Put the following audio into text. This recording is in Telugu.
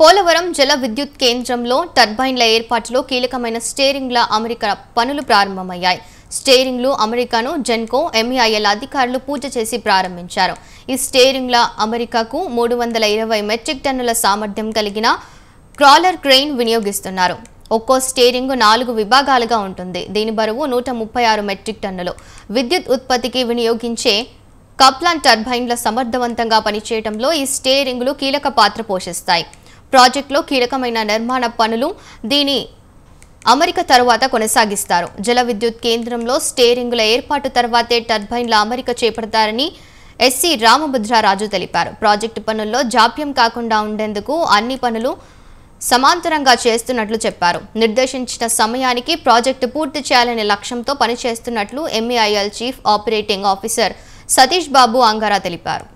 పోలవరం జల విద్యుత్ కేంద్రంలో టర్బైన్ల ఏర్పాటులో కీలకమైన స్టేరింగ్ల అమెరికా పనులు ప్రారంభమయ్యాయి స్టేరింగ్లు అమెరికాను జెన్కో ఎంఈఐఎల్ అధికారులు పూజ చేసి ప్రారంభించారు ఈ స్టేరింగ్ల అమెరికాకు మూడు వందల ఇరవై మెట్రిక్ టన్నుల సామర్థ్యం కలిగిన క్రాలర్ క్రెయిన్ వినియోగిస్తున్నారు ఒక్కో స్టేరింగ్ నాలుగు విభాగాలుగా ఉంటుంది దీని బరువు నూట ముప్పై ఆరు మెట్రిక్ టన్నులు విద్యుత్ ఉత్పత్తికి వినియోగించే కప్లాన్ టర్బైన్ల సమర్థవంతంగా పనిచేయడంలో ఈ స్టేరింగ్లు కీలక పాత్ర పోషిస్తాయి ప్రాజెక్టులో కీలకమైన నిర్మాణ పనులు దీని అమరిక తర్వాత కొనసాగిస్తారు జల విద్యుత్ కేంద్రంలో స్టేరింగుల ఏర్పాటు తర్వాతే టర్బైన్ల అమరిక చేపడతారని ఎస్సీ రామభద్రారాజు తెలిపారు ప్రాజెక్టు పనుల్లో జాప్యం కాకుండా ఉండేందుకు అన్ని పనులు సమాంతరంగా చేస్తున్నట్లు చెప్పారు నిర్దేశించిన సమయానికి ప్రాజెక్టు పూర్తి చేయాలనే లక్ష్యంతో పనిచేస్తున్నట్లు MAIL chief operating officer Satish Babu Angara తెలిపారు